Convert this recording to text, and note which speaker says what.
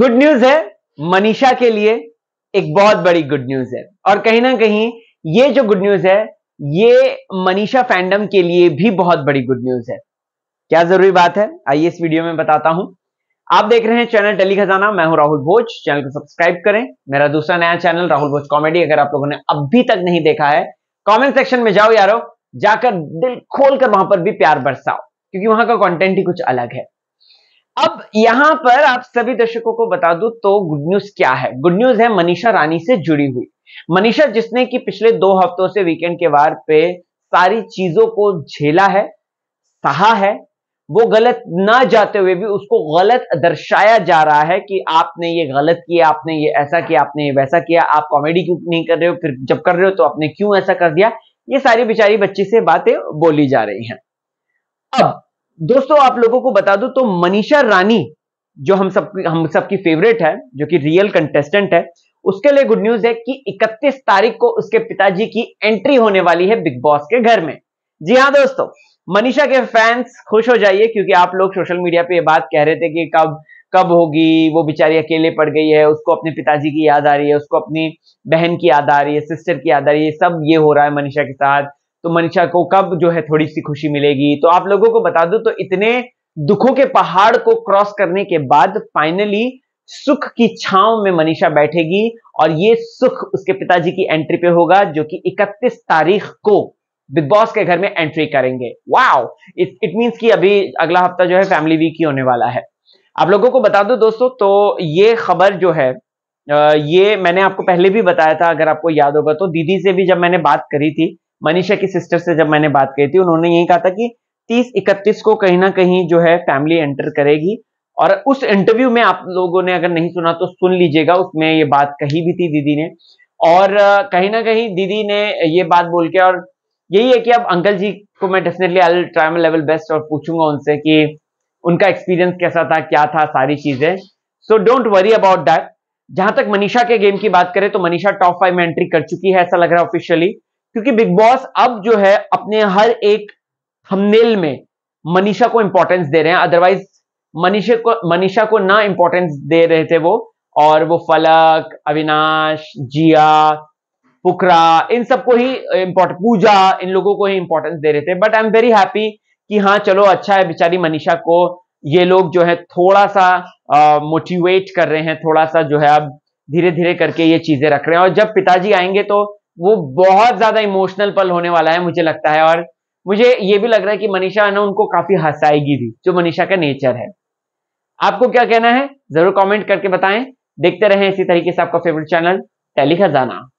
Speaker 1: good news है मनीषा के लिए एक बहुत बड़ी गुड न्यूज है और कहीं ना कहीं ये जो गुड न्यूज है ये मनीषा फैंडम के लिए भी बहुत बड़ी गुड न्यूज है क्या जरूरी बात है आइए इस वीडियो में बताता हूं आप देख रहे हैं चैनल टेली खजाना मैं हूं राहुल भोज चैनल को सब्सक्राइब करें मेरा दूसरा नया चैनल राहुल भोज कॉमेडी अगर आप लोगों ने अभी तक नहीं देखा है कमेंट सेक्शन में जाओ यारो जाकर दिल खोलकर वहां पर भी प्यार बरसाओ क्योंकि वहां का कंटेंट ही कुछ अलग है अब यहां पर आप सभी दर्शकों को बता दूं तो गुड न्यूज क्या है गुड न्यूज है मनीषा रानी से जुड़ी हुई मनीषा जिसने कि पिछले दो हफ्तों से वीकेंड के वार पे सारी चीजों को झेला है सहा है वो गलत ना जाते हुए भी उसको गलत दर्शाया जा रहा है कि आपने ये गलत किया आपने ये ऐसा किया आपने ये वैसा किया आप कॉमेडी क्यों नहीं कर रहे हो फिर जब कर रहे हो तो आपने क्यों ऐसा कर दिया ये सारी बेचारी बच्ची से बातें बोली जा रही हैं अब दोस्तों आप लोगों को बता दूं तो मनीषा रानी जो हम सब हम सबकी फेवरेट है जो कि रियल कंटेस्टेंट है उसके लिए गुड न्यूज है कि 31 तारीख को उसके पिताजी की एंट्री होने वाली है बिग बॉस के घर में जी हाँ दोस्तों मनीषा के फैंस खुश हो जाइए क्योंकि आप लोग सोशल मीडिया पे ये बात कह रहे थे कि कब कब होगी वो बेचारी अकेले पड़ गई है उसको अपने पिताजी की याद आ रही है उसको अपनी बहन की याद आ रही है सिस्टर की याद आ रही है सब ये हो रहा है मनीषा के साथ तो मनीषा को कब जो है थोड़ी सी खुशी मिलेगी तो आप लोगों को बता दो तो इतने दुखों के पहाड़ को क्रॉस करने के बाद फाइनली सुख की छांव में मनीषा बैठेगी और ये सुख उसके पिताजी की एंट्री पे होगा जो कि 31 तारीख को बिग बॉस के घर में एंट्री करेंगे वाओ इट मींस कि अभी अगला हफ्ता जो है फैमिली वीक ही होने वाला है आप लोगों को बता दो दोस्तों तो ये खबर जो है ये मैंने आपको पहले भी बताया था अगर आपको याद होगा तो दीदी से भी जब मैंने बात करी थी मनीषा की सिस्टर से जब मैंने बात कही थी उन्होंने यही कहा था कि तीस इकतीस को कहीं ना कहीं जो है फैमिली एंटर करेगी और उस इंटरव्यू में आप लोगों ने अगर नहीं सुना तो सुन लीजिएगा उसमें ये बात कही भी थी दीदी ने और कहीं ना कहीं दीदी ने ये बात बोल के और यही है कि अब अंकल जी को मैं definitely I try my level best और पूछूंगा उनसे कि उनका एक्सपीरियंस कैसा था क्या था सारी चीजें so don't worry about that जहां तक मनीषा के गेम की बात करें तो मनीषा टॉप फाइव में एंट्री कर चुकी है ऐसा लग रहा है ऑफिशियली क्योंकि बिग बॉस अब जो है अपने हर एक थंबनेल में मनीषा को इंपॉर्टेंस दे रहे हैं अदरवाइज मनीषा को मनीषा को ना इंपॉर्टेंस दे रहे थे वो और वो फलक अविनाश जिया पुकरा इन सबको ही इम्पोर्टेंट पूजा इन लोगों को ही इंपॉर्टेंस दे रहे थे but I am very happy कि हाँ चलो अच्छा है बेचारी मनीषा को ये लोग जो है थोड़ा सा मोटिवेट कर रहे हैं थोड़ा सा जो है अब धीरे धीरे करके ये चीजें रख रहे हैं और जब पिताजी आएंगे तो वो बहुत ज्यादा इमोशनल पल होने वाला है मुझे लगता है और मुझे ये भी लग रहा है कि मनीषा ना उनको काफी हंसाएगी भी जो मनीषा का नेचर है आपको क्या कहना है जरूर कमेंट करके बताएं देखते रहें इसी तरीके से आपका फेवरेट चैनल टेली खजाना